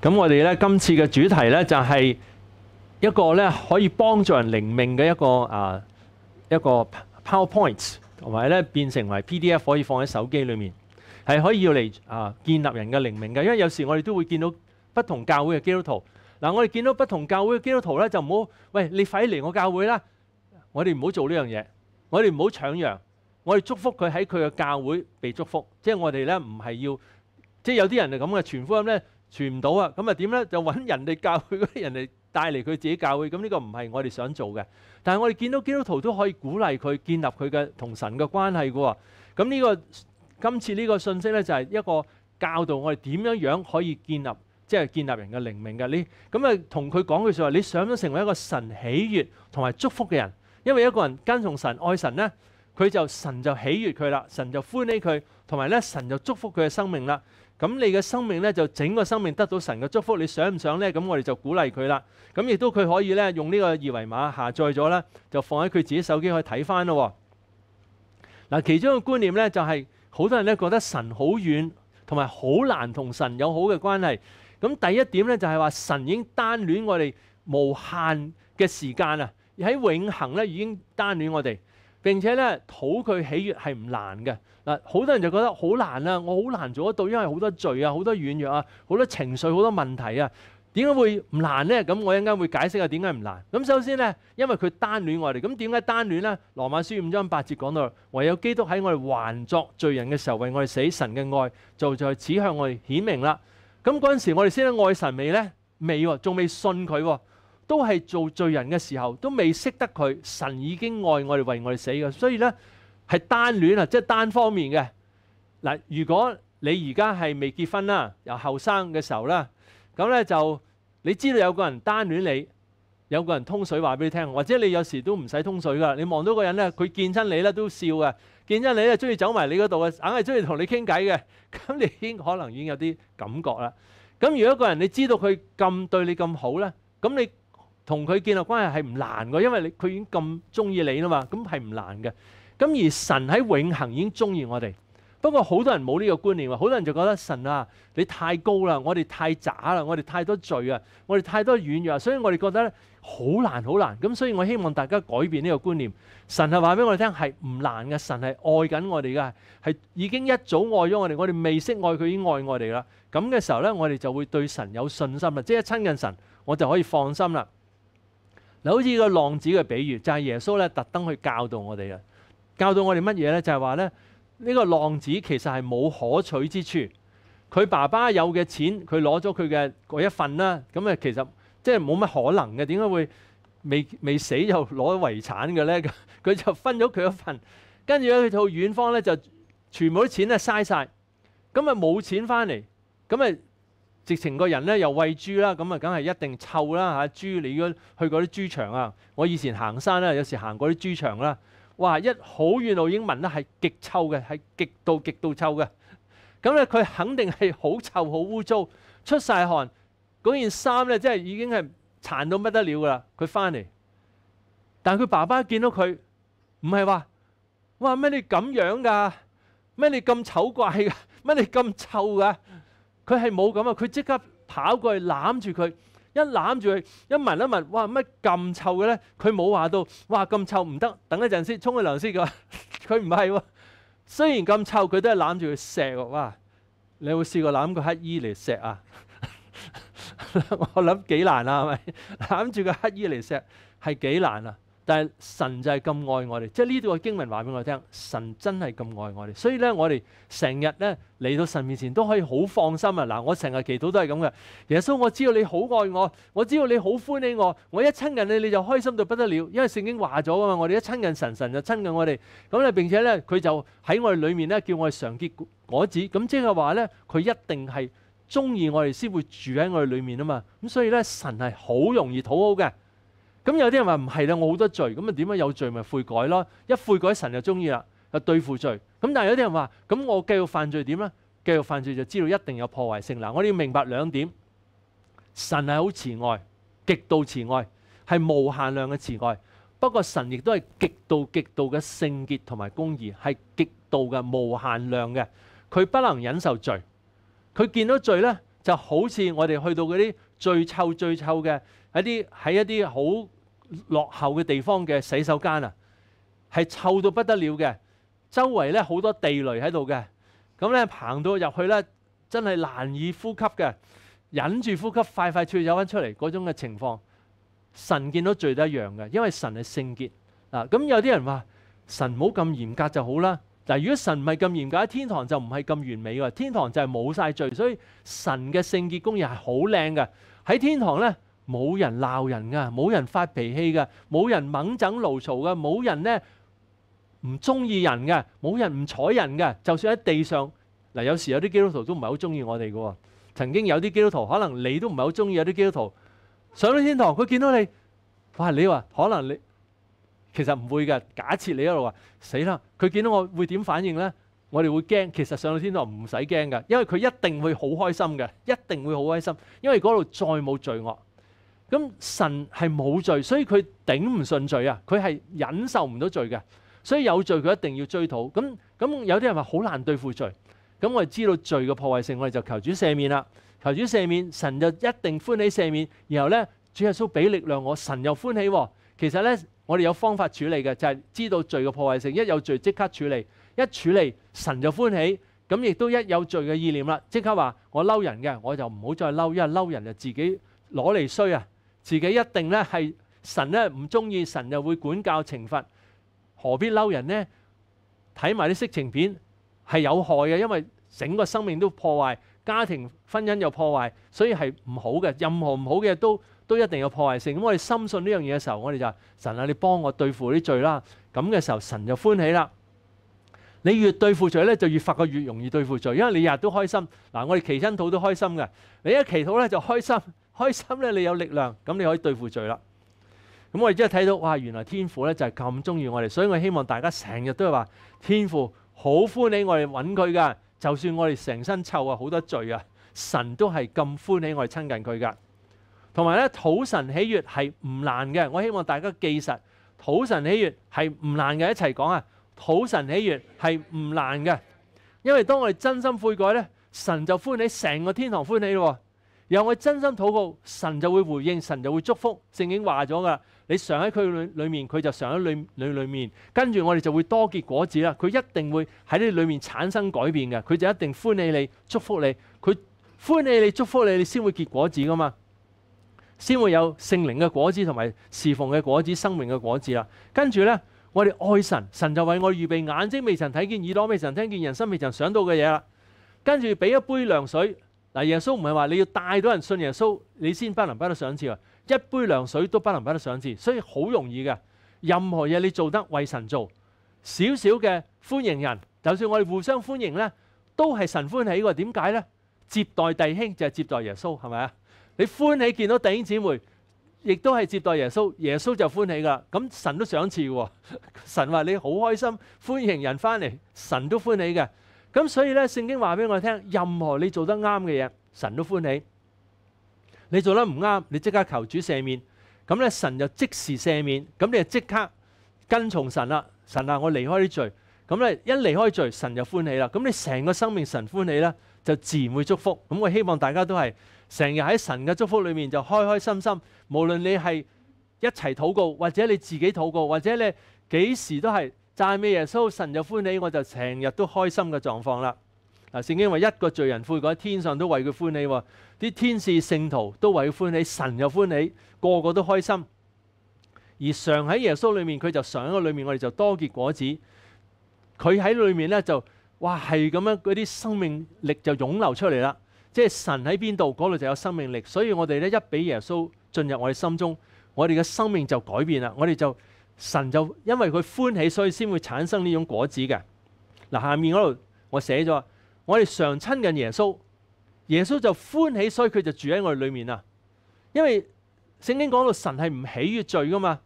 咁我哋咧今次嘅主題咧就係一個咧可以幫助人靈命嘅一個啊一個 PowerPoint，同埋咧變成為 PDF 可以放喺手機裏面，係可以要嚟啊建立人嘅靈命嘅。因為有時我哋都會見到不同教會嘅基督徒，嗱我哋見到不同教會嘅基督徒咧就唔好，喂你快嚟我教會啦！我哋唔好做呢樣嘢，我哋唔好搶羊，我哋祝福佢喺佢嘅教會被祝福。即係我哋咧唔係要，即係有啲人係咁嘅傳福音咧。傳唔到啊，咁啊點咧？就揾人哋教佢，嗰啲人哋帶嚟佢自己教佢。咁呢個唔係我哋想做嘅。但係我哋見到基督徒都可以鼓勵佢建立佢嘅同神嘅關係嘅喎。咁呢個今次呢個信息咧就係一個教導我哋點樣樣可以建立即係建立人嘅靈命嘅。你咁啊同佢講句時話，你想唔想成為一個神喜悅同埋祝福嘅人？因為一個人跟從神、愛神咧，佢就神就喜悅佢啦，神就歡喜佢，同埋咧神就祝福佢嘅生命啦。咁你嘅生命咧就整個生命得到神嘅祝福，你想唔想咧？咁我哋就鼓勵佢啦。咁亦都佢可以咧用呢個二維碼下載咗啦，就放喺佢自己手機可以睇翻咯。嗱，其中嘅觀念咧就係好多人咧覺得神好遠，同埋好難同神有好嘅關係。咁第一點咧就係話神已經單戀我哋無限嘅時間啊，喺永恆咧已經單戀我哋。並且咧討佢喜悦係唔難嘅嗱，好多人就覺得好難啊，我好難做得到，因為好多罪啊、好多軟弱啊、好多情緒、好多問題啊，點解會唔難呢？咁我一間會解釋下點解唔難？咁首先呢，因為佢單戀我哋，咁點解單戀呢？羅馬書五章八節講到，唯有基督喺我哋還作罪人嘅時候為我哋死，神嘅愛就在此向我哋顯明啦。咁嗰陣時我哋先得愛神未呢？未喎，仲未信佢喎。都係做罪人嘅時候，都未識得佢，神已經愛我哋為我哋死嘅，所以咧係單戀啊，即係單方面嘅嗱。如果你而家係未結婚啦，由後生嘅時候啦，咁咧就你知道有個人單戀你，有個人通水話俾你聽，或者你有時都唔使通水噶，你望到個人咧，佢見親你咧都笑嘅，見親你咧中意走埋你嗰度嘅，硬係中意同你傾偈嘅，咁你已經可能已經有啲感覺啦。咁如果一個人你知道佢咁對你咁好咧，咁你？同佢建立關係係唔難嘅，因為你佢已經咁中意你啦嘛，咁係唔難嘅。咁而神喺永恆已經中意我哋，不過好多人冇呢個觀念，好多人就覺得神啊，你太高啦，我哋太渣啦，我哋太多罪啊，我哋太多軟弱，所以我哋覺得好難好難。咁所以我希望大家改變呢個觀念。神係話俾我哋聽係唔難嘅，神係愛緊我哋嘅，係已經一早愛咗我哋，我哋未識愛佢已經愛我哋啦。咁嘅時候咧，我哋就會對神有信心啦，即係親近神，我就可以放心啦。嗱，好似個浪子嘅比喻，就係耶穌咧特登去教導我哋嘅，教導我哋乜嘢咧？就係話咧，呢個浪子其實係冇可取之處。佢爸爸有嘅錢，佢攞咗佢嘅嗰一份啦。咁啊，其實即係冇乜可能嘅，點解會未未死就攞遺產嘅咧？咁 佢就分咗佢一份，跟住咧去到遠方咧就全部啲錢咧嘥晒。咁啊冇錢翻嚟，咁啊～直情個人咧又喂豬啦，咁啊梗係一定臭啦嚇。豬，你如果去嗰啲豬場啊，我以前行山咧，有時行過啲豬場啦，哇！一好遠路已經聞得係極臭嘅，係極度極度臭嘅。咁咧佢肯定係好臭好污糟，出晒汗嗰件衫咧真係已經係殘到乜得了噶啦。佢翻嚟，但佢爸爸見到佢唔係話：，哇咩你咁樣噶？咩你咁醜怪噶？咩你咁臭噶？佢係冇咁啊！佢即刻跑過去攬住佢，一攬住佢一聞一聞，哇！乜咁臭嘅咧？佢冇話到，哇咁臭唔得，等一陣先沖個涼先。佢佢唔係喎，雖然咁臭，佢都係攬住佢錫喎。哇！你有試過攬個乞衣嚟錫啊？我諗幾難啊，係咪攬住個乞衣嚟錫係幾難啊？但系神就系咁爱我哋，即系呢度嘅经文话俾我听，神真系咁爱我哋，所以咧我哋成日咧嚟到神面前都可以好放心啊！嗱，我成日祈祷都系咁嘅，耶稣我知道你好爱我，我知道你好欢喜我，我一亲近你你就开心到不得了，因为圣经话咗啊嘛，我哋一亲近神，神就亲近我哋，咁咧并且咧佢就喺我哋里面咧叫我哋常结果子，咁即系话咧佢一定系中意我哋先会住喺我哋里面啊嘛，咁所以咧神系好容易讨好嘅。咁有啲人話唔係啦，我好多罪，咁啊點解有罪咪悔改咯？一悔改，神就中意啦，就對付罪。咁但係有啲人話，咁我繼續犯罪點咧？繼續犯罪就知道一定有破壞性嗱。我哋要明白兩點，神係好慈愛，極度慈愛，係無限量嘅慈愛。不過神亦都係極度極度嘅聖潔同埋公義，係極度嘅無限量嘅，佢不能忍受罪。佢見到罪咧，就好似我哋去到嗰啲最臭最臭嘅。喺啲喺一啲好落後嘅地方嘅洗手間啊，係臭到不得了嘅。周圍咧好多地雷喺度嘅，咁咧行到入去咧真係難以呼吸嘅，忍住呼吸，快快脆走翻出嚟嗰種嘅情況。神見到罪得一樣嘅，因為神係聖潔嗱。咁有啲人話神唔好咁嚴格就好啦。嗱，如果神唔係咁嚴格，天堂就唔係咁完美喎。天堂就係冇晒罪，所以神嘅聖潔工義係好靚嘅。喺天堂咧。冇人鬧人噶，冇人發脾氣噶，冇人猛整牢嘈噶，冇人咧唔中意人嘅，冇人唔睬人嘅。就算喺地上嗱，有時有啲基督徒都唔係好中意我哋嘅。曾經有啲基督徒，可能你都唔係好中意。有啲基督徒上到天堂，佢見到你，哇！你話可能你其實唔會嘅。假設你一路話死啦，佢見到我會點反應呢？我哋會驚。其實上到天堂唔使驚嘅，因為佢一定會好開心嘅，一定會好開心，因為嗰度再冇罪惡。咁神係冇罪，所以佢頂唔順罪啊！佢係忍受唔到罪嘅，所以有罪佢一定要追討。咁咁有啲人話好難對付罪，咁我哋知道罪嘅破壞性，我哋就求主赦免啦。求主赦免，神就一定歡喜赦免。然後咧，主耶穌俾力量我，神又歡喜。其實咧，我哋有方法處理嘅，就係知道罪嘅破壞性，一有罪即刻處理，一處理神就歡喜。咁亦都一有罪嘅意念啦，即刻話我嬲人嘅，我就唔好再嬲，因為嬲人就自己攞嚟衰啊！自己一定咧係神咧唔中意，神又會管教懲罰，何必嬲人呢？睇埋啲色情片係有害嘅，因為整個生命都破壞，家庭婚姻又破壞，所以係唔好嘅。任何唔好嘅都都一定有破壞性。咁我哋深信呢樣嘢嘅時候，我哋就神啊，你幫我對付啲罪啦。咁嘅時候，神就歡喜啦。你越對付罪咧，就越發覺越容易對付罪，因為你日日都開心。嗱，我哋祈親禱都開心嘅，你一祈禱咧就開心。开心咧，你有力量，咁你可以对付罪啦。咁我哋即家睇到，哇，原来天父咧就系咁中意我哋，所以我希望大家成日都系话，天父好欢喜我哋揾佢噶，就算我哋成身臭啊，好多罪啊，神都系咁欢喜我哋亲近佢噶。同埋咧，土神喜悦系唔难嘅，我希望大家记实，土神喜悦系唔难嘅。一齐讲啊，土神喜悦系唔难嘅，因为当我哋真心悔改咧，神就欢喜，成个天堂欢喜咯。然后我真心祷告，神就会回应，神就会祝福。圣经话咗噶，你常喺佢里里面，佢就常喺里里里面。跟住我哋就会多结果子啦。佢一定会喺你里面产生改变嘅。佢就一定欢喜你，祝福你。佢欢喜你，祝福你，你先会结果子噶嘛，先会有圣灵嘅果子同埋侍奉嘅果子、生命嘅果子啦。跟住呢，我哋爱神，神就为我预备眼睛未曾睇见、耳朵未曾听见、人生未曾想到嘅嘢啦。跟住俾一杯凉水。嗱，耶穌唔係話你要帶到人信耶穌，你先不能不得賞次喎。一杯涼水都不能不得賞次，所以好容易嘅。任何嘢你做得為神做，少少嘅歡迎人，就算我哋互相歡迎咧，都係神歡喜喎。點解咧？接待弟兄就係接待耶穌，係咪啊？你歡喜見到弟兄姊妹，亦都係接待耶穌，耶穌就歡喜噶。咁神都賞賜喎。神話你好開心，歡迎人翻嚟，神都歡喜嘅。咁所以咧，聖經話俾我聽，任何你做得啱嘅嘢，神都歡喜；你做得唔啱，你即刻求主赦免。咁咧，神就即時赦免。咁你就即刻跟從神啦。神啊，我離開啲罪。咁咧，一離開罪，神就歡喜啦。咁你成個生命，神歡喜啦，就自然會祝福。咁我希望大家都係成日喺神嘅祝福裏面就開開心心。無論你係一齊祷告，或者你自己祷告，或者你幾時都係。赞美耶稣，神就欢喜，我就成日都开心嘅状况啦。嗱，圣经话一个罪人悔改，天上都为佢欢喜，啲天使圣徒都为佢欢喜，神又欢喜，个个都开心。而常喺耶稣里面，佢就常喺里面，我哋就多结果子。佢喺里面咧就哇系咁样，嗰啲生命力就涌流出嚟啦。即系神喺边度，嗰度就有生命力。所以我哋咧一俾耶稣进入我哋心中，我哋嘅生命就改变啦，我哋就。神就因為佢歡喜，所以先會產生呢種果子嘅。嗱，下面嗰度我寫咗，我哋常親近耶穌，耶穌就歡喜，所以佢就住喺我哋裏面啊。因為聖經講到神係唔喜悦罪噶嘛，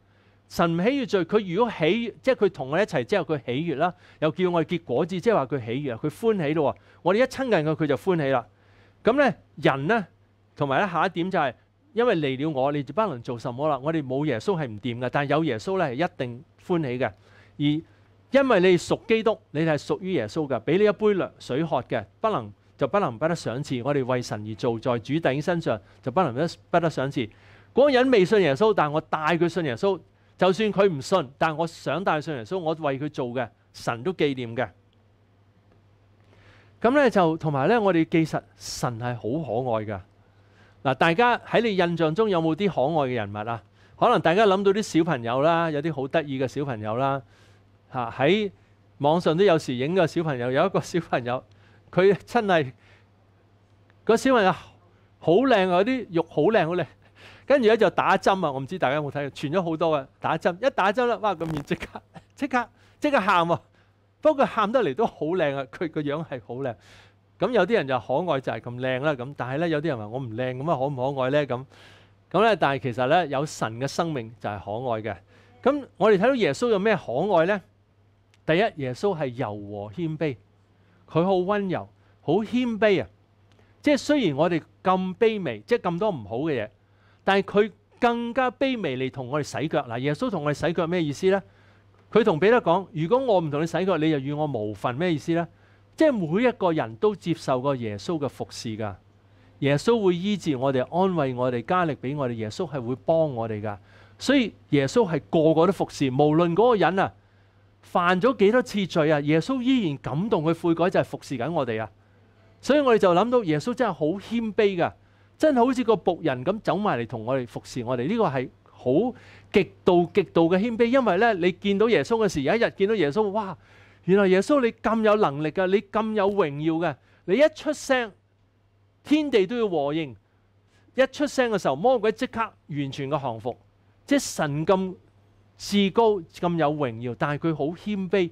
神唔喜悦罪，佢如果喜，即係佢同我一齊之後，佢喜悦啦，又叫我哋結果子，即系話佢喜悦，佢歡喜咯。我哋一親近佢，佢就歡喜啦。咁咧，人咧，同埋咧，下一點就係。因为嚟了我，你就不能做什么啦。我哋冇耶稣系唔掂嘅，但系有耶稣咧系一定欢喜嘅。而因为你属基督，你系属于耶稣嘅，俾你一杯凉水喝嘅，不能就不能不得赏赐。我哋为神而做，在主顶身上就不能得不得赏赐。嗰个人未信耶稣，但系我带佢信耶稣，就算佢唔信，但系我想带佢信耶稣，我为佢做嘅，神都纪念嘅。咁咧就同埋咧，我哋记实神系好可爱噶。嗱，大家喺你印象中有冇啲可愛嘅人物啊？可能大家諗到啲小朋友啦，有啲好得意嘅小朋友啦，嚇喺網上都有時影個小朋友，有一個小朋友，佢真係個小朋友好靚啊！啲肉好靚好靚，跟住咧就打針啊！我唔知大家有冇睇，傳咗好多嘅打針，一打針啦，哇！個面即刻 即刻即刻喊喎，不過喊得嚟都好靚啊！佢個樣係好靚。咁有啲人就可愛就係咁靚啦咁，但係咧有啲人話我唔靚，咁啊可唔可愛咧咁？咁咧但係其實咧有神嘅生命就係可愛嘅。咁我哋睇到耶穌有咩可愛咧？第一，耶穌係柔和謙卑，佢好温柔，好謙卑啊！即係雖然我哋咁卑微，即係咁多唔好嘅嘢，但係佢更加卑微嚟同我哋洗腳。嗱，耶穌同我哋洗腳咩意思咧？佢同彼得講：如果我唔同你洗腳，你就與我無份。咩意思咧？即系每一个人都接受过耶稣嘅服侍噶，耶稣会医治我哋、安慰我哋、加力俾我哋。耶稣系会帮我哋噶，所以耶稣系个个都服侍，无论嗰个人啊犯咗几多次罪啊，耶稣依然感动佢悔改，就系服侍紧我哋啊。所以我哋就谂到耶稣真系好谦卑噶，真系好似个仆人咁走埋嚟同我哋服侍我哋。呢个系好极度极度嘅谦卑，因为咧你见到耶稣嘅时有一日见到耶稣哇！原来耶稣你咁有能力噶，你咁有荣耀嘅，你一出声，天地都要和应；一出声嘅时候，魔鬼即刻完全嘅降服。即系神咁至高咁有荣耀，但系佢好谦卑，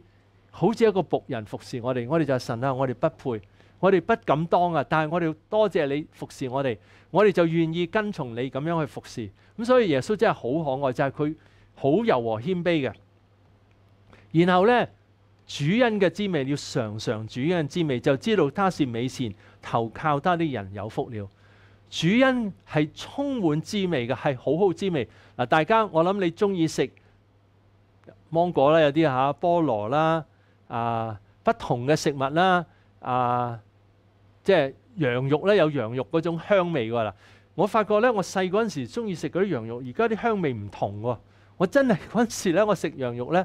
好似一个仆人服侍我哋。我哋就系神啊，我哋不配，我哋不敢当啊。但系我哋多谢你服侍我哋，我哋就愿意跟从你咁样去服侍。咁所以耶稣真系好可爱，就系佢好柔和谦卑嘅。然后呢。主恩嘅滋味要常常主恩滋味，就知道它是美善，投靠他啲人有福了。主恩系充满滋味嘅，系好好滋味嗱。大家我谂你中意食芒果啦，有啲吓菠萝啦，啊不同嘅食物啦，啊即系羊肉咧，有羊肉嗰种香味噶啦。我发觉咧，我细嗰阵时中意食嗰啲羊肉，而家啲香味唔同喎。我真系嗰阵时咧，我食羊肉咧。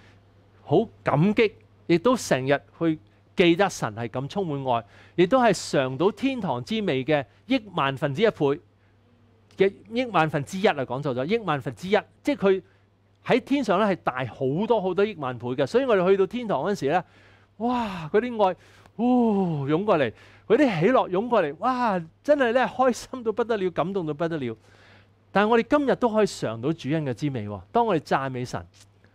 好感激，亦都成日去記得神係咁充滿愛，亦都係嚐到天堂之味嘅億萬分之一倍嘅億萬分之一啊！講錯咗，億萬分之一，即係佢喺天上咧係大好多好多億萬倍嘅。所以我哋去到天堂嗰時咧，哇！嗰啲愛，哦，湧過嚟，嗰啲喜樂湧過嚟，哇！真係咧開心到不得了，感動到不得了。但係我哋今日都可以嚐到主恩嘅滋味。當我哋讚美神。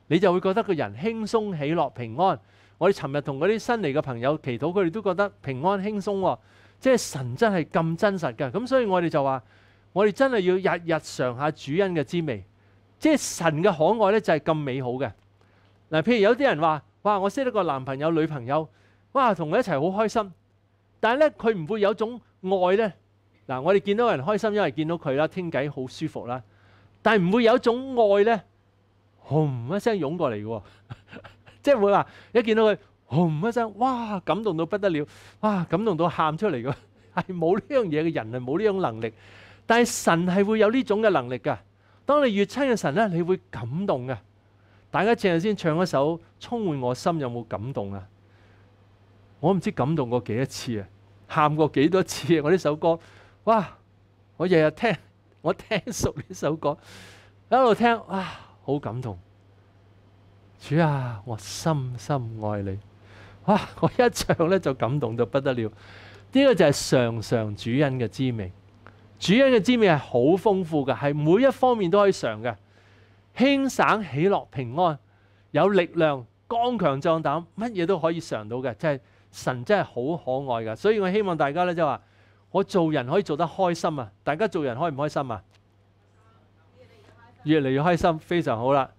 你就會覺得個人輕鬆喜樂平安。我哋尋日同嗰啲新嚟嘅朋友祈禱，佢哋都覺得平安輕鬆喎。即係神真係咁真實㗎。咁所以我哋就話，我哋真係要日日嘗下主恩嘅滋味。即係神嘅可愛咧，就係咁美好嘅。嗱，譬如有啲人話：，哇，我識得個男朋友女朋友，哇，同佢一齊好開心。但係咧，佢唔會有種愛咧。嗱，我哋見到人開心，因為見到佢啦，傾偈好舒服啦。但係唔會有种種愛咧。轰一声涌过嚟嘅，即系会话一见到佢轰一声，哇！感动到不得了，哇！感动到喊出嚟嘅系 冇呢样嘢嘅人系冇呢种能力，但系神系会有呢种嘅能力噶。当你越亲嘅神咧，你会感动嘅。大家前阵先唱一首《充满我心》，有冇感动啊？我唔知感动过几多次啊，喊过几多次啊！我呢首歌，哇！我日日听，我听熟呢首歌，一路听，哇！好感動，主啊，我深深愛你。哇！我一唱咧就感動到不得了。呢個就係常常主恩嘅滋味。主恩嘅滋味係好豐富嘅，係每一方面都可以嘗嘅。輕省喜樂平安，有力量，剛強壯膽，乜嘢都可以嘗到嘅。即係神真係好可愛噶，所以我希望大家咧就話：我做人可以做得開心啊！大家做人開唔開心啊？越嚟越開心，非常好啦。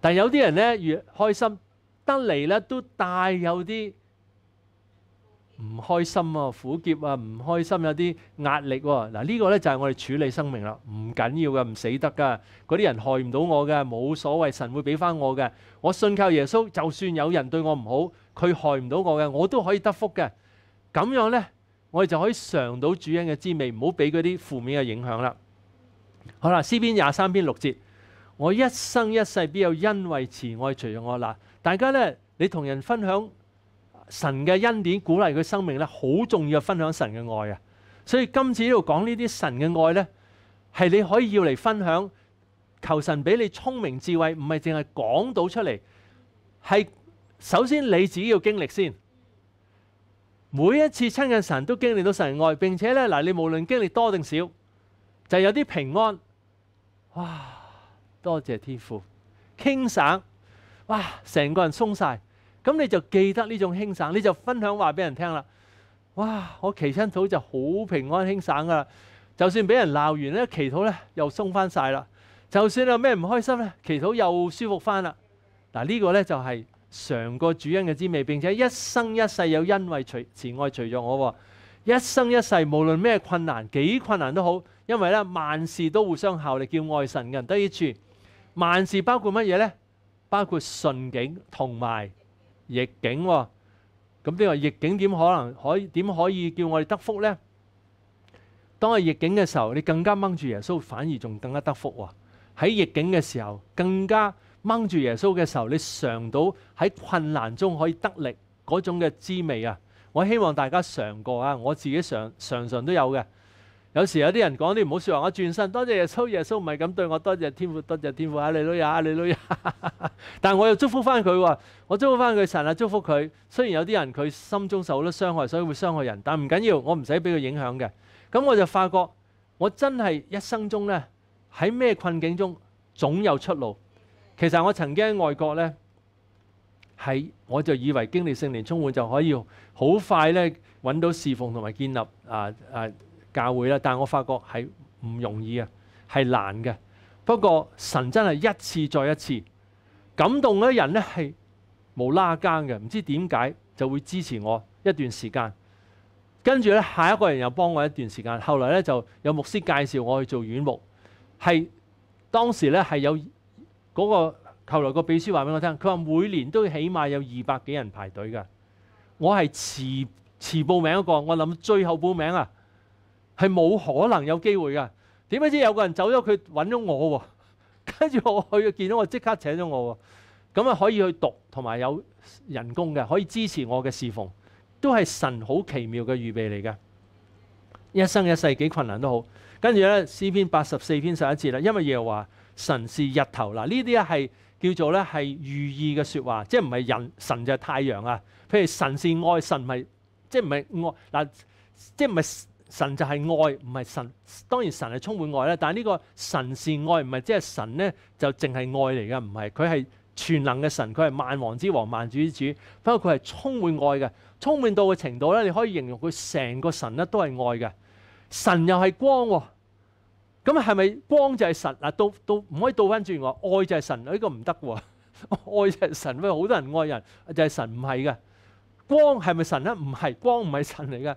但有啲人咧，越開心得嚟咧，都帶有啲唔開心啊、苦澀啊、唔開心，有啲壓力喎。嗱，呢個咧就係我哋處理生命啦。唔緊要嘅，唔死得㗎。嗰啲人害唔到我嘅，冇所謂。神會俾翻我嘅。我信靠耶穌，就算有人對我唔好，佢害唔到我嘅，我都可以得福嘅。咁樣咧，我哋就可以嚐到主恩嘅滋味，唔好俾嗰啲負面嘅影響啦。好啦诗篇廿三篇六节，我一生一世必有恩惠慈爱随从我。嗱，大家咧，你同人分享神嘅恩典，鼓励佢生命咧，好重要分享神嘅爱啊！所以今次呢度讲呢啲神嘅爱咧，系你可以要嚟分享，求神俾你聪明智慧，唔系净系讲到出嚟，系首先你自己要经历先，每一次亲近神都经历到神嘅爱，并且咧嗱，你无论经历多定少。就有啲平安，哇！多謝天父，輕省，哇！成個人鬆晒。咁你就記得呢種輕省，你就分享話俾人聽啦。哇！我祈親禱就好平安輕省噶啦，就算俾人鬧完咧，祈祷咧又鬆翻晒啦。就算有咩唔開心咧，祈祷又舒服翻啦。嗱，呢個咧就係尝過主恩嘅滋味，並且一生一世有恩惠除慈愛除咗我喎。一生一世無論咩困難幾困難都好。因为咧万事都互相效力，叫爱神嘅人得益处。万事包括乜嘢咧？包括顺境同埋逆境。咁呢个逆境点可能可以点可以叫我哋得福咧？当系逆境嘅时候，你更加掹住耶稣，反而仲更加得福。喺逆境嘅时候，更加掹住耶稣嘅时候，你尝到喺困难中可以得力嗰种嘅滋味啊！我希望大家尝过啊！我自己尝常常都有嘅。有時有啲人講啲唔好説話，我轉身多謝耶穌，耶穌唔係咁對我，多謝天父，多謝天父啊！你老人你老人但我又祝福翻佢喎，我祝福翻佢，神啊祝福佢。雖然有啲人佢心中受好多傷害，所以會傷害人，但唔緊要，我唔使俾佢影響嘅。咁我就發覺，我真係一生中咧喺咩困境中總有出路。其實我曾經喺外國咧，喺我就以為經歷聖年充滿就可以好快咧揾到侍奉同埋建立啊啊！教会啦，但我发觉系唔容易啊，系难嘅。不过神真系一次再一次感动嗰啲人咧，系无拉更嘅。唔知点解就会支持我一段时间。跟住咧，下一个人又帮我一段时间。后来咧，就有牧师介绍我去做院牧。系当时咧系有嗰个后来个秘书话俾我听，佢话每年都起码有二百几人排队噶。我系迟迟报名嗰个，我谂最后报名啊！係冇可能有機會嘅。點解知有個人走咗，佢揾咗我喎？跟住我去見到我，即刻請咗我喎。咁啊可以去讀同埋有人工嘅，可以支持我嘅侍奉，都係神好奇妙嘅預備嚟嘅。一生一世幾困難都好。跟住咧，詩篇八十四篇十一節啦，因為又話神是日頭嗱，呢啲係叫做咧係寓意嘅説話，即係唔係人神就係太陽啊？譬如神是愛神，咪即係唔係愛嗱，即係唔係。神就係愛，唔係神。當然神係充滿愛啦，但係呢個神是愛，唔係即係神咧就淨係愛嚟嘅，唔係佢係全能嘅神，佢係萬王之王、萬主之主。不過佢係充滿愛嘅，充滿到嘅程度咧，你可以形容佢成個神咧都係愛嘅。神又係光，咁係咪光就係神嗱？倒倒唔可以倒翻轉話愛就係神，呢個唔得喎。愛就係神，喂好多人愛人 就係神，唔係嘅。光係咪神咧？唔係光，唔係神嚟嘅。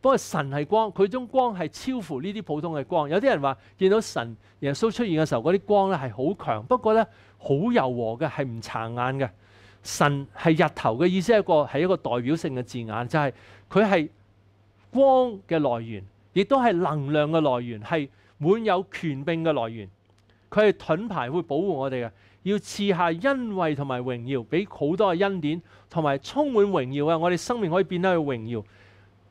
不過神係光，佢種光係超乎呢啲普通嘅光。有啲人話見到神耶穌出現嘅時候，嗰啲光咧係好強，不過咧好柔和嘅，係唔殘眼嘅。神係日頭嘅意思一個係一個代表性嘅字眼，就係佢係光嘅來源，亦都係能量嘅來源，係滿有權柄嘅來源。佢係盾牌，會保護我哋嘅，要赐下恩惠同埋榮耀俾好多嘅恩典，同埋充滿榮耀啊！我哋生命可以變得去榮耀。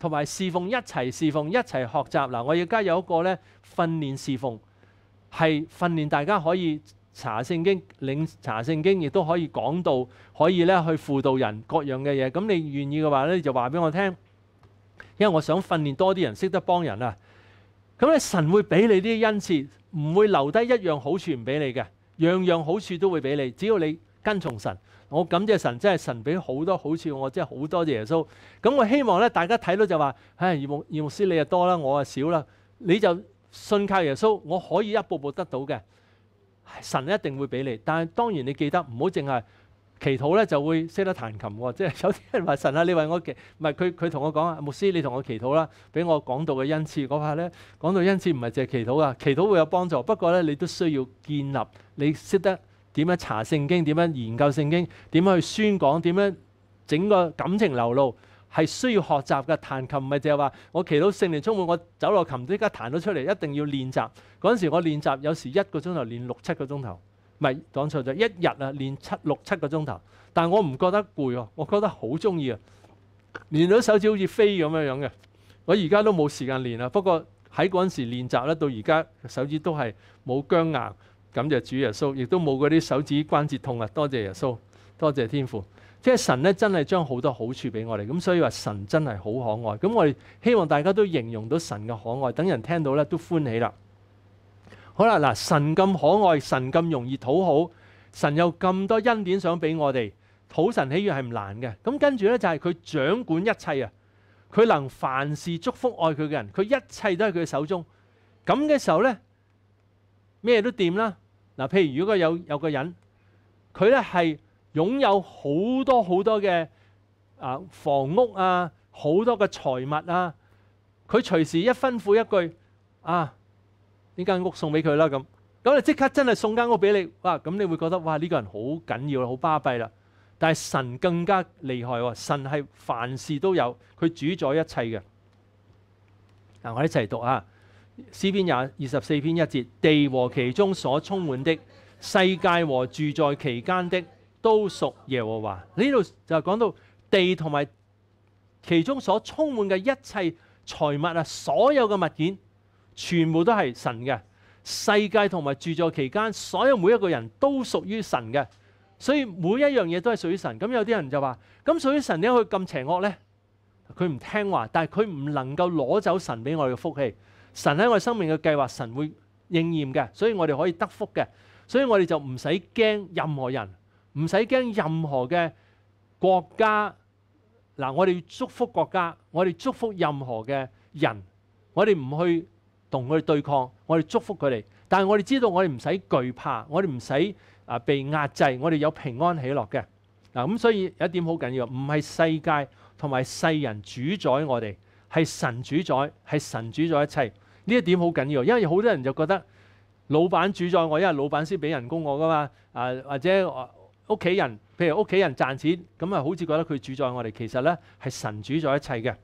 同埋侍奉一齐侍奉一齐学习嗱，我而家有一个咧训练侍奉，系训练大家可以查圣经、领查圣经，亦都可以讲到，可以咧去辅导人各样嘅嘢。咁你愿意嘅话咧，就话俾我听，因为我想训练多啲人识得帮人啊。咁咧神会俾你啲恩赐，唔会留低一样好处唔俾你嘅，样样好处都会俾你，只要你。跟從神，我感謝神，真係神俾好多好處我，真係好多耶穌。咁我希望咧，大家睇到就話：，唉，伊牧伊牧師你啊多啦，我啊少啦。你就信靠耶穌，我可以一步步得到嘅，神一定會俾你。但係當然你記得唔好淨係祈禱咧，就會識得彈琴喎。即係有啲人話神啊，你為我祈，唔係佢佢同我講啊，牧師你同我祈禱啦，俾我講到嘅恩賜嗰下咧，講到恩賜唔係淨係祈禱啊，祈禱會有幫助，不過咧你都需要建立，你識得。點樣查聖經？點樣研究聖經？點樣去宣講？點樣整個感情流露？係需要學習嘅彈琴，唔係就係話我攰到聖靈充滿，我走落琴都依家彈到出嚟。一定要練習嗰陣時，我練習有時一個鐘頭練六七個鐘頭，唔係講錯咗，一日啊練七六七個鐘頭。但我唔覺得攰喎，我覺得好中意啊！練到手指好似飛咁樣樣嘅。我而家都冇時間練啦。不過喺嗰陣時練習咧，到而家手指都係冇僵硬。咁就主耶稣，亦都冇嗰啲手指關節痛啊！多谢耶稣，多谢天父，即系神咧，真系将好多好处俾我哋。咁所以话神真系好可爱。咁我哋希望大家都形容到神嘅可爱，等人听到咧都欢喜啦。好啦，嗱，神咁可爱，神咁容易讨好，神有咁多恩典想俾我哋討神喜悦系唔难嘅。咁跟住咧就系佢掌管一切啊！佢能凡事祝福爱佢嘅人，佢一切都喺佢手中。咁嘅时候呢，咩都掂啦！嗱，譬如如果有有個人，佢咧係擁有好多好多嘅啊房屋啊，好多嘅財物啊，佢隨時一吩咐一句啊呢間屋送俾佢啦咁，咁你即刻真係送間屋俾你哇！咁你會覺得哇呢個人好緊要啦，好巴閉啦。但係神更加厲害喎，神係凡事都有佢主宰一切嘅。嗱，我一齊讀啊！詩篇廿二十四篇一節，地和其中所充滿的，世界和住在其間的，都屬耶和華。呢度就讲講到地同埋其中所充滿嘅一切財物啊，所有嘅物件全部都係神嘅世界同埋住在期間，所有每一個人都屬於神嘅，所以每一樣嘢都係屬於神。咁有啲人就話：，咁屬於神點解佢咁邪惡呢？佢唔聽話，但係佢唔能夠攞走神俾我嘅福氣。神喺我生命嘅計劃，神會應驗嘅，所以我哋可以得福嘅，所以我哋就唔使驚任何人，唔使驚任何嘅國家。嗱，我哋要祝福國家，我哋祝福任何嘅人，我哋唔去同佢對抗，我哋祝福佢哋。但係我哋知道，我哋唔使懼怕，我哋唔使啊被壓制，我哋有平安喜樂嘅。嗱，咁所以有一点好緊要，唔係世界同埋世人主宰我哋。系神主宰，系神主宰一切。呢一點好緊要，因為好多人就覺得老闆主宰我，因為老闆先俾人工我噶嘛。啊，或者屋企人，譬如屋企人賺錢，咁啊，好似覺得佢主宰我哋。其實咧，係神主宰一切嘅。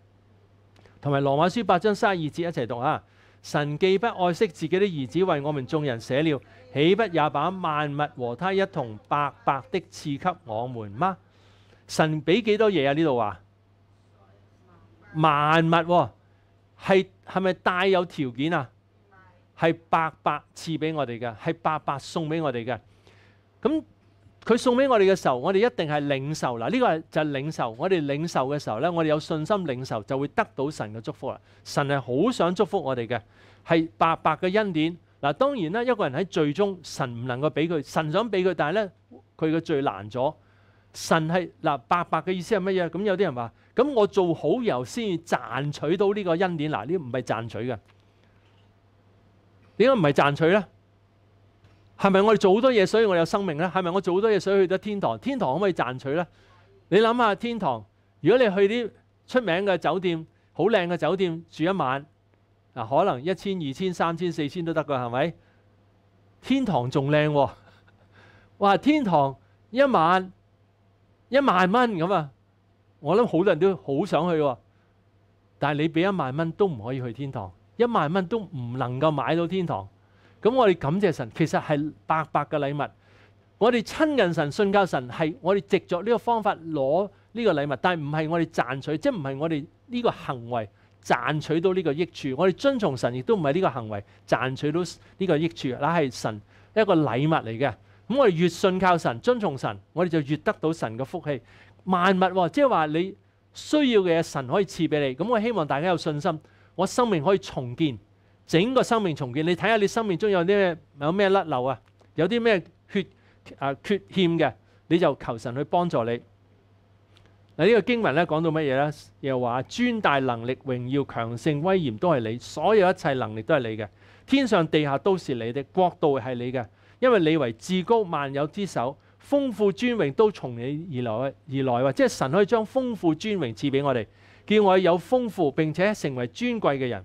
同埋羅馬書八章三二節一齊讀啊！神既不愛惜自己的兒子為我們眾人舍了，岂不也把萬物和他一同白白的賜給我們嗎？神俾幾多嘢啊？呢度話。万物係係咪帶有條件啊？係白白賜俾我哋嘅，係白白送俾我哋嘅。咁佢送俾我哋嘅時候，我哋一定係領受嗱。呢個就係領受。我哋領受嘅時候咧，我哋有信心領受，就會得到神嘅祝福啦。神係好想祝福我哋嘅，係白白嘅恩典嗱。當然啦，一個人喺最终，神唔能夠俾佢，神想俾佢，但係咧佢嘅罪難咗。神係嗱白白嘅意思係乜嘢？咁有啲人話：，咁我做好由先賺取到呢個恩典。嗱，呢唔係賺取嘅，點解唔係賺取咧？係咪我哋做好多嘢，所以我有生命咧？係咪我做好多嘢，所以去得天堂？天堂可唔可以賺取咧？你諗下，天堂如果你去啲出名嘅酒店、好靚嘅酒店住一晚，嗱，可能一千、二千、三千、四千都得嘅，係咪？天堂仲靚喎，哇！天堂一晚。一萬蚊咁啊！我谂好多人都好想去喎，但系你俾一萬蚊都唔可以去天堂，一萬蚊都唔能夠買到天堂。咁我哋感謝神，其實係白白嘅禮物。我哋親近神、信教神，係我哋藉着呢個方法攞呢個禮物，但唔係我哋賺取，即唔係我哋呢個行為賺取到呢個益處。我哋遵從神，亦都唔係呢個行為賺取到呢個益處，那係神一個禮物嚟嘅。咁我哋越信靠神、遵從神，我哋就越得到神嘅福气。万物即系话你需要嘅嘢，神可以赐俾你。咁我希望大家有信心，我生命可以重建，整个生命重建。你睇下你生命中有啲咩，有咩甩漏啊，有啲咩缺啊、缺欠嘅，你就求神去帮助你。嗱，呢个经文咧讲到乜嘢咧？又话尊大能力、荣耀、強盛、威嚴都係你，所有一切能力都係你嘅，天上地下都是你的國度係你嘅。因为你为至高万有之首，丰富尊荣都从你而来，而来，即系神可以将丰富尊荣赐俾我哋，叫我哋有丰富并且成为尊贵嘅人。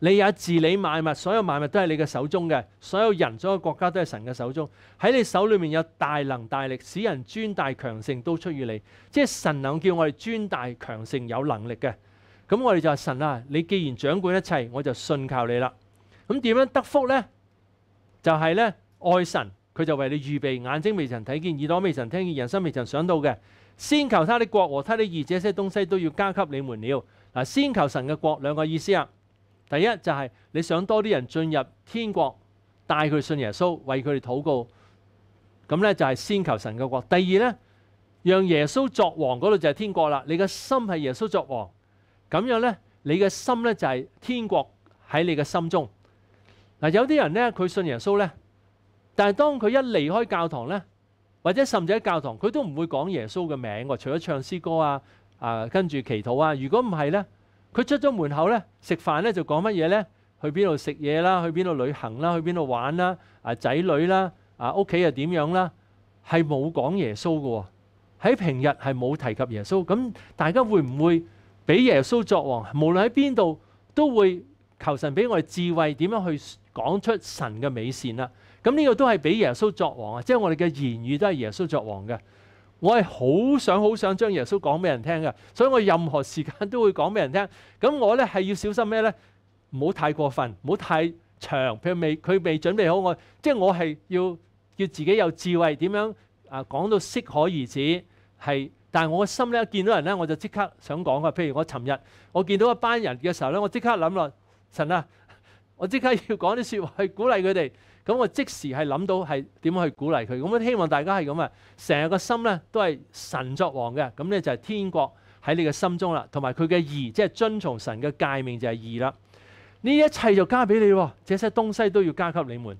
你也治理万物，所有万物都系你嘅手中嘅，所有人所有国家都系神嘅手中。喺你手里面有大能大力，使人尊大强盛都出於你，即系神能叫我哋尊大强盛有能力嘅。咁我哋就话神啊，你既然掌管一切，我就信靠你啦。咁点样得福呢？就係咧，愛神佢就為你預備眼睛未曾睇見、耳朵未曾聽見、人心未曾想到嘅。先求他的國和他的義，這些東西都要交給你們了。嗱，先求神嘅國兩個意思啊。第一就係你想多啲人進入天國，帶佢信耶穌，為佢哋禱告。咁咧就係先求神嘅國。第二咧，讓耶穌作王嗰度就係天國啦。你嘅心係耶穌作王，咁樣咧，你嘅心咧就係天國喺你嘅心中。嗱有啲人咧，佢信耶穌咧，但系當佢一離開教堂咧，或者甚至喺教堂，佢都唔會講耶穌嘅名喎，除咗唱詩歌啊、啊跟住祈禱啊。如果唔係咧，佢出咗門口咧，食飯咧就講乜嘢咧？去邊度食嘢啦？去邊度旅行啦？去邊度玩啦？啊仔女啦？啊屋企又點樣啦？係冇講耶穌嘅喎，喺平日係冇提及耶穌。咁大家會唔會俾耶穌作王？無論喺邊度都會求神俾我哋智慧點樣去。講出神嘅美善啦，咁呢個都係俾耶穌作王啊！即係我哋嘅言語都係耶穌作王嘅。我係好想好想將耶穌講俾人聽嘅，所以我任何時間都會講俾人聽。咁我咧係要小心咩咧？唔好太過分，唔好太長。佢未佢未準備好我，即係我係要要自己有智慧點樣啊講到適可而止。係，但係我心咧見到人咧我就即刻想講嘅。譬如我尋日我見到一班人嘅時候咧，我即刻諗落神啊！我即刻要講啲说話去鼓勵佢哋，咁我即時係諗到係點去鼓勵佢，咁我希望大家係咁啊！成日個心咧都係神作王嘅，咁咧就係天國喺你嘅心中啦，同埋佢嘅義，即係遵從神嘅界命就係義啦。呢一切就加俾你，這些東西都要加給你们。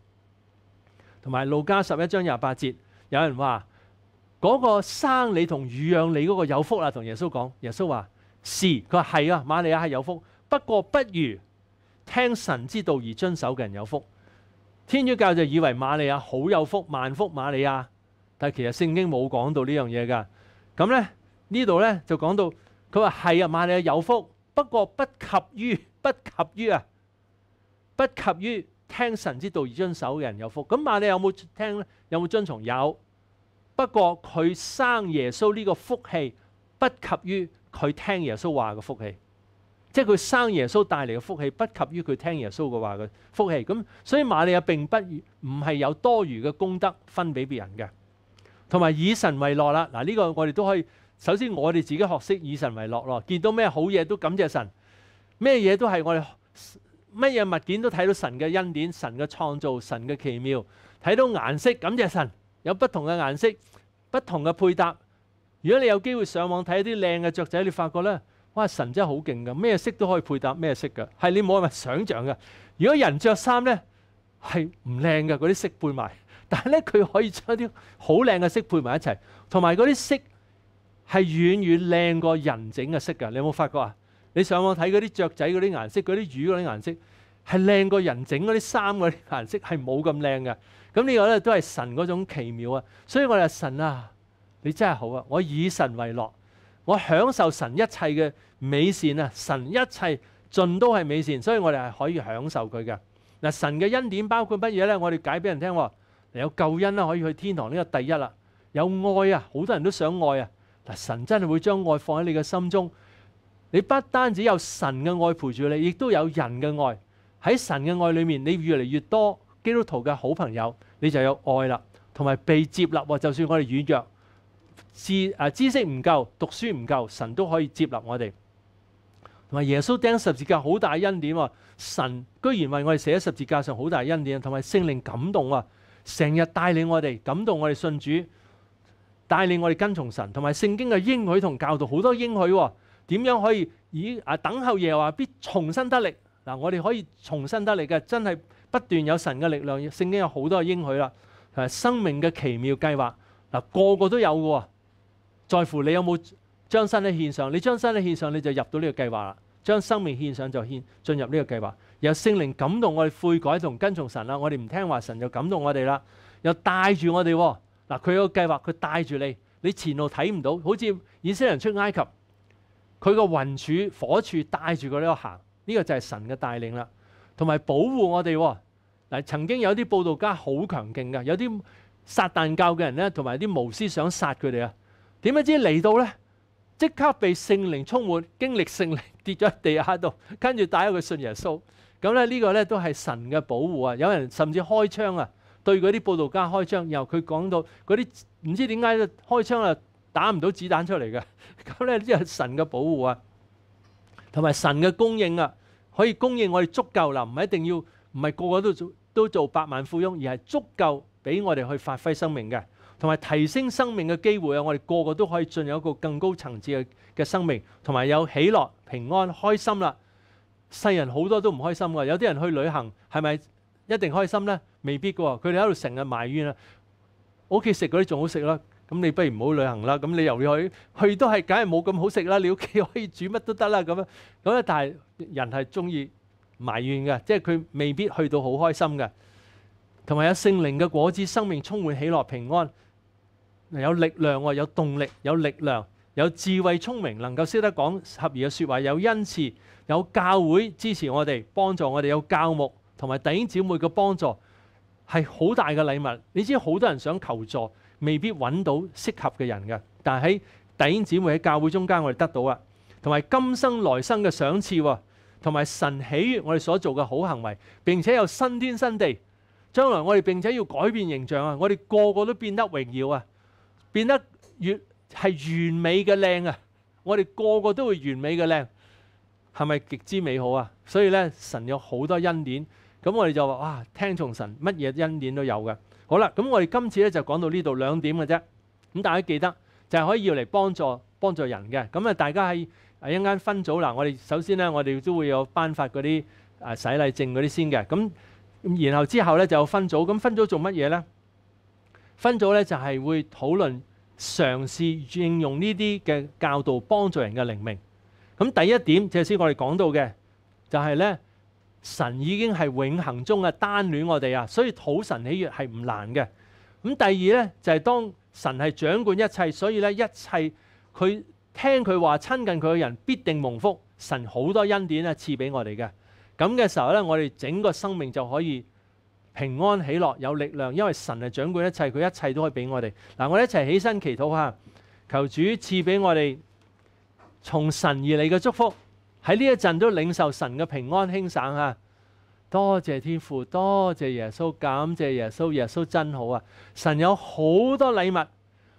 同埋路加十一章廿八節，有人話嗰個生你同乳養你嗰個有福啦，同耶穌講，耶穌話是，佢話係啊，玛利亞係有福，不過不如。听神之道而遵守嘅人有福。天主教就以为玛利亚好有福，万福玛利亚。但系其实圣经冇讲到呢样嘢噶。咁咧呢度咧就讲到，佢话系啊，玛利亚有福，不过不及于不及于啊，不及于听神之道而遵守嘅人有福。咁玛利亚有冇听咧？有冇遵从？有。不过佢生耶稣呢个福气，不及于佢听耶稣话嘅福气。即係佢生耶穌帶嚟嘅福氣，不及於佢聽耶穌嘅話嘅福氣。咁所以瑪利亞並不唔係有多餘嘅功德分俾別人嘅，同埋以神為樂啦。嗱呢個我哋都可以，首先我哋自己學識以神為樂咯。見到咩好嘢都感謝神，咩嘢都係我哋乜嘢物件都睇到神嘅恩典、神嘅創造、神嘅奇妙，睇到顏色感謝神，有不同嘅顏色、不同嘅配搭。如果你有機會上網睇一啲靚嘅雀仔，你發覺咧～哇！神真係好勁噶，咩色都可以配搭咩色噶，係你冇法想象噶。如果人着衫咧，係唔靚噶嗰啲色配埋，但係咧佢可以將啲好靚嘅色配埋一齊，同埋嗰啲色係遠遠靚過人整嘅色噶。你有冇發覺啊？你上網睇嗰啲雀仔嗰啲顏色，嗰啲魚嗰啲顏色係靚過人整嗰啲衫嗰啲顏色，係冇咁靚嘅。咁呢個咧都係神嗰種奇妙啊！所以我哋神啊，你真係好啊，我以神為樂。我享受神一切嘅美善啊！神一切盡都係美善，所以我哋係可以享受佢嘅嗱。神嘅恩典包括乜嘢咧？我哋解俾人聽話，有救恩啦，可以去天堂呢個第一啦。有愛啊，好多人都想愛啊。嗱，神真係會將愛放喺你嘅心中。你不單止有神嘅愛陪住你，亦都有人嘅愛喺神嘅愛裏面。你越嚟越多基督徒嘅好朋友，你就有愛啦，同埋被接納。就算我哋软弱。知诶知识唔够，读书唔够，神都可以接纳我哋。同埋耶稣钉十字架好大恩典喎，神居然为我哋写十字架上好大恩典，同埋圣灵感动啊，成日带领我哋感动我哋信主，带领我哋跟从神，同埋圣经嘅应许同教导好多应许点样可以以啊等候耶和必重新得力嗱，我哋可以重新得力嘅，真系不断有神嘅力量，圣经有好多应许啦，埋生命嘅奇妙计划。嗱，個個都有嘅喎，在乎你有冇將身體獻上。你將身體獻上，你就入到呢個計劃啦。將生命獻上就獻進入呢個計劃。有聖靈感動我哋悔改同跟從神啦。我哋唔聽話，神就感動我哋啦，又帶住我哋喎。嗱，佢有計劃，佢帶住你，你前路睇唔到，好似以色列人出埃及，佢個雲柱火柱帶住佢呢個行，呢個就係神嘅帶領啦，同埋保護我哋喎。嗱，曾經有啲報道家好強勁嘅，有啲。殺但教嘅人咧，同埋啲巫师想殺佢哋啊！點不知嚟到咧，即刻被聖靈充滿，經歷聖靈跌咗喺地下度，跟住咗佢信耶穌。咁咧呢個咧都係神嘅保護啊！有人甚至開槍啊，對嗰啲報道家開槍，然後佢講到嗰啲唔知點解开開槍啊，打唔到子彈出嚟嘅。咁咧呢系神嘅保護啊，同埋神嘅供應啊，可以供應我哋足夠啦，唔係一定要唔係個個都做都做百萬富翁，而係足夠。俾我哋去發揮生命嘅，同埋提升生命嘅機會啊！我哋個個都可以進入一個更高層次嘅嘅生命，同埋有喜樂、平安、開心啦。世人好多都唔開心嘅，有啲人去旅行係咪一定開心呢？未必嘅喎，佢哋喺度成日埋怨啊！屋企食嗰啲仲好食啦，咁你不如唔好旅行啦。咁你又要去去都係，梗係冇咁好食啦。你屋企可以煮乜都得啦，咁样咁咧。但系人係中意埋怨嘅，即係佢未必去到好開心嘅。同埋有圣靈嘅果子，生命充滿喜樂平安，有力量喎，有動力，有力量，有智慧聰明，能夠識得講合宜嘅说話，有恩赐，有教會支持我哋，幫助我哋有教牧同埋弟兄姊妹嘅幫助，係好大嘅禮物。你知好多人想求助，未必揾到適合嘅人嘅，但喺弟兄姊妹喺教會中間，我哋得到啊，同埋今生來生嘅賞賜同埋神喜悦我哋所做嘅好行為，並且有新天新地。将来我哋并且要改变形象啊！我哋个个都变得荣耀啊，变得越系完美嘅靓啊！我哋个个都会完美嘅靓，系咪极之美好啊？所以咧，神有好多恩典，咁我哋就话哇，听从神，乜嘢恩典都有嘅。好啦，咁我哋今次咧就讲到呢度两点嘅啫。咁大家记得就系可以要嚟帮助帮助人嘅。咁啊，大家喺一间分组嗱，我哋首先咧，我哋都会有颁发嗰啲诶洗礼证嗰啲先嘅。咁然後之後咧就分組，咁分組做乜嘢咧？分組咧就係會討論，嘗試應用呢啲嘅教導幫助人嘅靈命。咁第一點就係先我哋講到嘅就係咧，神已經係永恆中嘅單戀我哋啊，所以討神喜悅係唔難嘅。咁第二咧就係當神係掌管一切，所以咧一切佢聽佢話親近佢嘅人必定蒙福。神好多恩典啊賜俾我哋嘅。咁嘅時候咧，我哋整個生命就可以平安喜樂，有力量，因為神係掌管一切，佢一切都可以俾我哋。嗱，我哋一齊起身祈禱下，求主賜俾我哋從神而嚟嘅祝福，喺呢一陣都領受神嘅平安輕省嚇。多謝天父，多謝耶穌，感謝耶穌，耶穌真好啊！神有好多禮物，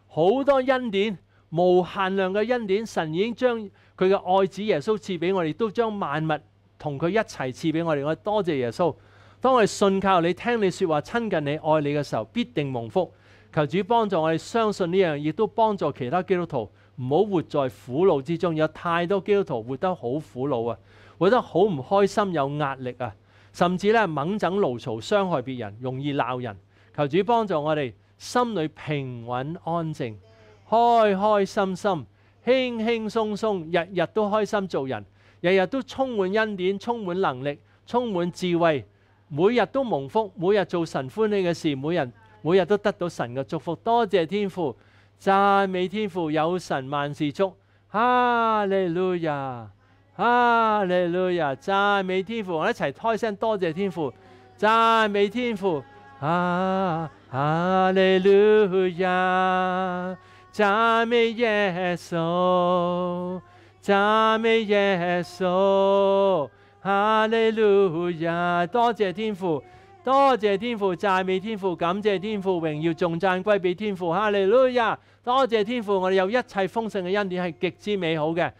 好多恩典，無限量嘅恩典。神已經將佢嘅愛子耶穌賜俾我哋，都將萬物。同佢一齐赐俾我哋，我多谢耶稣。当我哋信靠你、听你说话、亲近你、爱你嘅时候，必定蒙福。求主帮助我哋相信呢样，亦都帮助其他基督徒唔好活在苦恼之中。有太多基督徒活得好苦恼啊，活得好唔开心、有压力啊，甚至咧猛整牢嘈、伤害别人、容易闹人。求主帮助我哋心里平稳安静，开开心心、轻轻松松，日日都开心做人。日日都充滿恩典，充滿能力，充滿智慧，每日都蒙福，每日做神歡喜嘅事，每人每日都得到神嘅祝福。多謝天父，讚美天父，有神萬事足。哈利路亞，哈利路亞，讚美天父，我一齊開聲多謝天父，讚美天父。哈利路亞，讚美耶稣。赞美耶稣，哈利路亚！多谢天父，多谢天父赞美天父，感谢天父荣耀，众赞归俾天父，哈利路亚！多谢天父，我哋有一切丰盛嘅恩典，系极之美好嘅。